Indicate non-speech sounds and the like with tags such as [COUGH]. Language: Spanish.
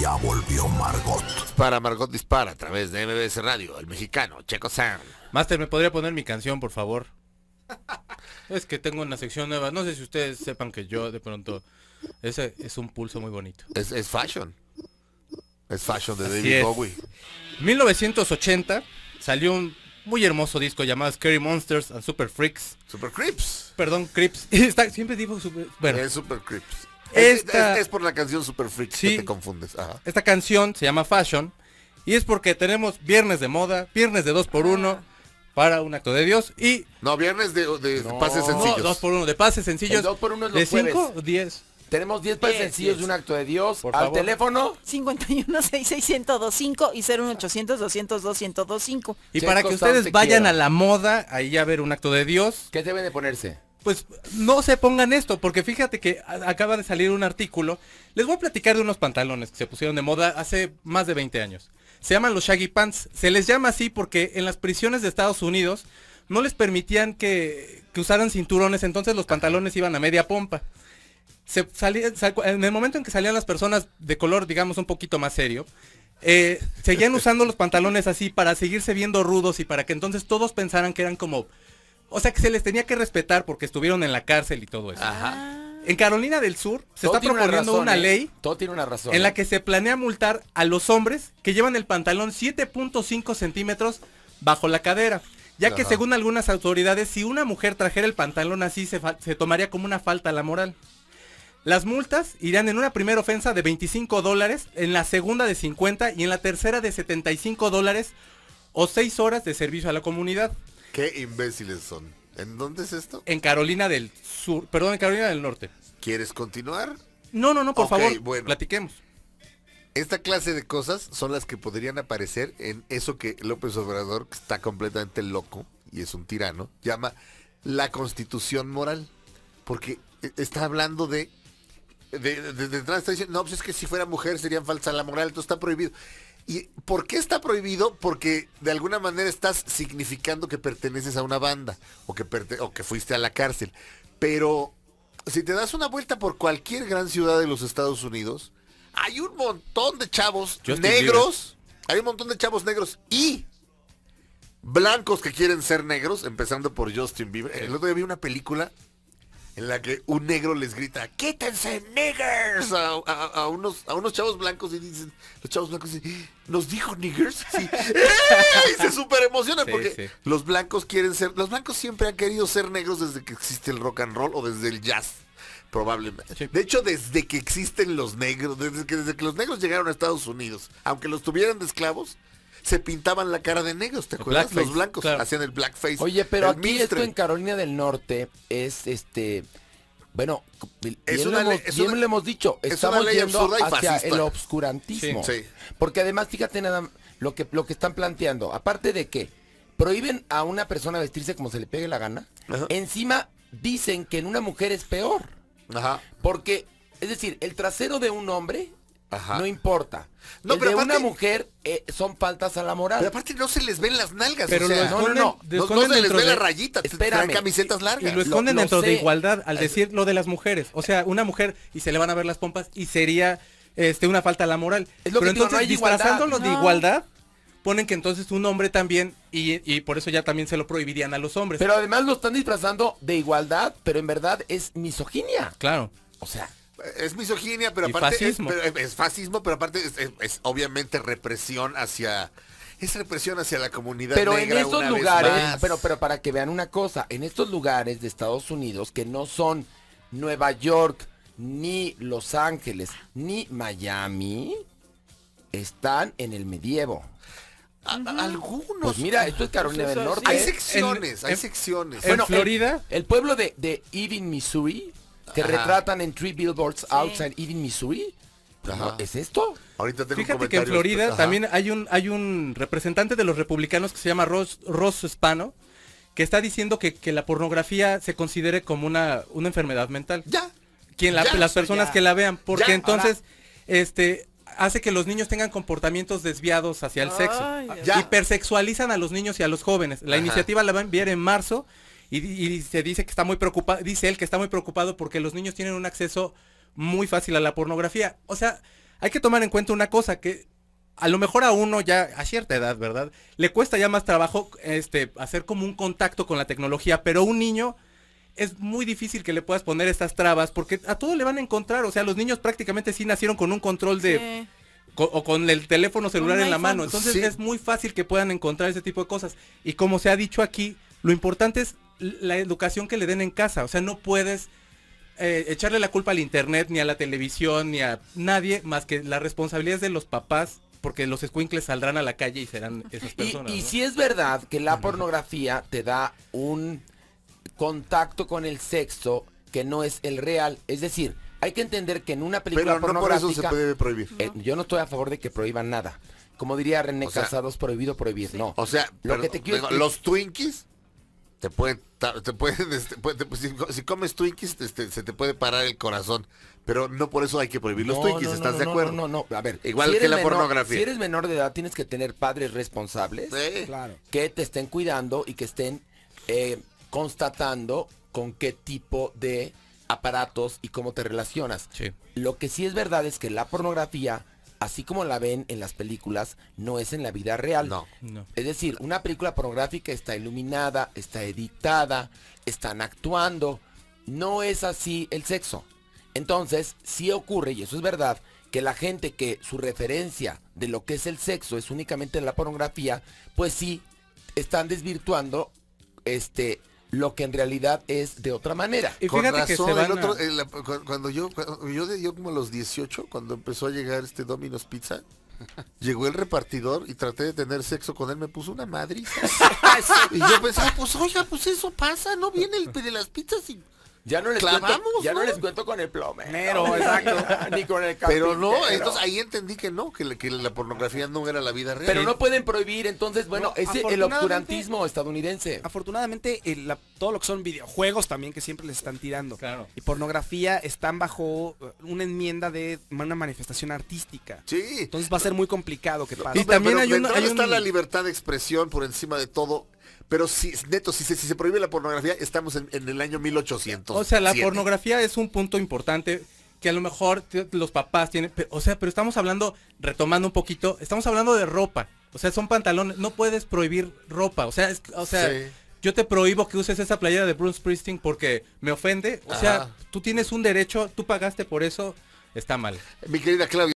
ya volvió Margot. Para Margot Dispara a través de MBS Radio, el mexicano Checo San. Master, ¿me podría poner mi canción, por favor? [LAUGHS] es que tengo una sección nueva. No sé si ustedes sepan que yo de pronto... Ese es un pulso muy bonito. Es, fashion. Es fashion de David Bowie. 1980 salió un muy hermoso disco llamado Scary Monsters and Super Freaks. Super Creeps. Perdón, Creeps. [LAUGHS] Está, siempre digo super, Es Super Creeps. Esta... Es, por la canción Super Freak sí, te confundes. Esta canción se llama Fashion y es porque tenemos viernes de moda, viernes de 2x1 ah. para un acto de Dios y... No, viernes de, de pases sencillos. No, 2x1 de pases sencillos. ¿De 5 o 10? Tenemos 10 pases sencillos de un acto de Dios. Al teléfono. 51 y 01800 200 Y para que ustedes vayan a la moda, ahí a ver un acto de Dios. ¿Qué deben de ponerse? pues no se pongan esto, porque fíjate que acaba de salir un artículo. Les voy a platicar de unos pantalones que se pusieron de moda hace más de 20 años. Se llaman los shaggy pants. Se les llama así porque en las prisiones de Estados Unidos no les permitían que, usaran cinturones, entonces los pantalones iban a media pompa. Se en el momento en que salían las personas de color, digamos, un poquito más serio, eh, seguían [LAUGHS] usando los pantalones así para seguirse viendo rudos y para que entonces todos pensaran que eran como o sea que se les tenía que respetar porque estuvieron en la cárcel y todo eso. Ah. En Carolina del Sur se está proponiendo una, ¿eh? ley. Todo tiene una razón. En la ¿eh? que se planea multar a los hombres que llevan el pantalón 7.5 centímetros bajo la cadera. Ya que según algunas autoridades, si una mujer trajera el pantalón así, se, se tomaría como una falta a la moral. Las multas irán en una primera ofensa de 25 dólares, en la segunda de 50 y en la tercera de 75 dólares o 6 horas de servicio a la comunidad. Qué imbéciles son. ¿En dónde es esto? En Carolina del Sur, perdón, en Carolina del Norte. ¿Quieres continuar? No, no, no, por favor, bueno. platiquemos. Esta clase de cosas son las que podrían aparecer en eso que López Obrador, que está completamente loco y es un tirano, llama la constitución moral. Porque e, está hablando de... desde de- está diciendo, no, pues es que si fuera mujer serían falsa la moral, esto está prohibido. ¿Y por qué está prohibido? Porque de alguna manera estás significando que perteneces a una banda o que, fuiste a la cárcel. Pero si te das una vuelta por cualquier gran ciudad de los Estados Unidos, hay un montón de chavos negros, hay un montón de chavos negros y blancos que quieren ser negros, empezando por Justin Bieber. El otro día vi una película en la que un negro les grita, quítense niggers a, unos, a unos chavos blancos y dicen, los chavos blancos dicen, nos dijo niggers. [LAUGHS] y se super emocionan porque los blancos quieren ser, los blancos siempre han querido ser negros desde que existe el rock and roll o desde el jazz. Probablemente. De hecho, desde que existen los negros, desde que, desde que los negros llegaron a Estados Unidos, aunque los tuvieran de esclavos, se pintaban la cara de negros, ¿te acuerdas? Los blancos hacían el blackface. Oye, pero aquí esto en Carolina del Norte es este bueno, bien, es lo, hemos, dicho, estamos yendo hacia el obscurantismo. Porque además, fíjate nada lo que lo que están planteando, aparte de que prohíben a una persona vestirse como se le pegue la gana, encima dicen que en una mujer es peor. Ajá. Porque es decir, el trasero de un hombre no importa. No, pero de una mujer eh, son faltas a la moral. aparte no se les ven las nalgas. Pero no, no, no, se les ve la rayita. espera. camisetas largas. Y lo esconden dentro de igualdad al decir lo de las mujeres. O sea, una mujer y se le van a ver las pompas y sería este, una falta a la moral. pero entonces disfrazándolo de igualdad ponen que entonces un hombre también, y, y, por eso ya también se lo prohibirían a los hombres. Pero además lo están disfrazando de igualdad, pero en verdad es misoginia. Claro. O sea. Es misoginia, pero aparte Es, fascismo, pero aparte es, obviamente represión hacia es represión hacia la comunidad pero en estos lugares, pero pero para que vean una cosa, en estos lugares de Estados Unidos que no son Nueva York, ni Los Ángeles, ni Miami están en el medievo. algunos. Pues mira, esto es Carolina del Norte. Hay secciones, hay secciones. Florida. El, pueblo de, de Missouri, que retratan en Three Billboards Outside Eating Missouri. Pues, ¿Es esto? Ahorita tengo Fíjate que en Florida también hay un, hay un representante de los republicanos que se llama Ross, Ross que está diciendo que, que, la pornografía se considere como una, enfermedad mental. Ya. Quien las personas que la vean, porque entonces, este hace que los niños tengan comportamientos desviados hacia el sexo. Y persexualizan a los niños y a los jóvenes. La iniciativa la van a enviar en marzo y, se dice que está muy preocupado, dice él que está muy preocupado porque los niños tienen un acceso muy fácil a la pornografía. O sea, hay que tomar en cuenta una cosa, que a lo mejor a uno ya a cierta edad, ¿verdad? Le cuesta ya más trabajo este, hacer como un contacto con la tecnología, pero un niño es muy difícil que le puedas poner estas trabas porque a todo le van a encontrar. O sea, los niños prácticamente sí nacieron con un control de... o con el teléfono celular en la mano. Entonces es muy fácil que puedan encontrar ese tipo de cosas. Y como se ha dicho aquí, lo importante es la educación que le den en casa. O sea, no puedes eh, echarle la culpa al internet, ni a la televisión, ni a nadie, más que la responsabilidad es de los papás porque los squinkles saldrán a la calle y serán esas personas. Y, si es verdad que la pornografía te da un contacto con el sexo que no es el real, es decir, hay que entender que en una película Pero no por eso se puede prohibir. Eh, yo no estoy a favor de que prohíban nada. Como diría René Casados, prohibido prohibir, no. O sea, lo que te quiero, los Twinkies te puede, [LAUGHS] este, si, comes Twinkies este, se te puede parar el corazón, pero no por eso hay que prohibir los Twinkies, ¿estás de acuerdo? No, no, a ver, igual que la pornografía. Si eres menor de edad tienes que tener padres responsables que te estén cuidando y que estén eh, constatando con qué tipo de aparatos y cómo te relacionas. Lo que sí es verdad es que la pornografía así como la ven en las películas, no es en la vida real. No. Es decir, una película pornográfica está iluminada, está editada, están actuando. No es así el sexo. Entonces, sí ocurre, y eso es verdad, que la gente que su referencia de lo que es el sexo es únicamente en la pornografía, pues sí, están desvirtuando este lo que en realidad es de otra manera. razón, cuando yo, yo yo, yo como a los 18, cuando empezó a llegar este Domino's Pizza, [LAUGHS] Llegó el repartidor y traté de tener sexo con él, me puso una madriza. [LAUGHS] y yo pensaba, pues oiga, pues eso pasa, no viene el de las pizzas y ya no les, cuento, ya ¿no? les cuento con el plomero. exacto. [LAUGHS] ni con el Pero no, entonces ahí entendí que no, que, la pornografía no era la vida real. Pero no pueden prohibir, entonces, bueno, es el obscurantismo estadounidense. Afortunadamente, eh, la todo lo que son videojuegos también que siempre les están tirando. Claro. Y pornografía están bajo eh, una enmienda de una manifestación artística. Sí. Entonces va a ser muy complicado que pase. Y también hay, una, hay está la libertad de expresión por encima de todo. Pero si, neto, si se, si se prohíbe la pornografía, estamos en, el año 1800. O sea, la pornografía es un punto importante que a lo mejor los papás tienen, o sea, pero estamos hablando, retomando un poquito, estamos hablando de ropa. O sea, son pantalones, no puedes prohibir ropa. O sea, es, o sea, yo te prohíbo que uses esa playera de Bruce Springsteen porque me ofende. O sea, tú tienes un derecho, tú pagaste por eso, está mal. Mi querida Claudia.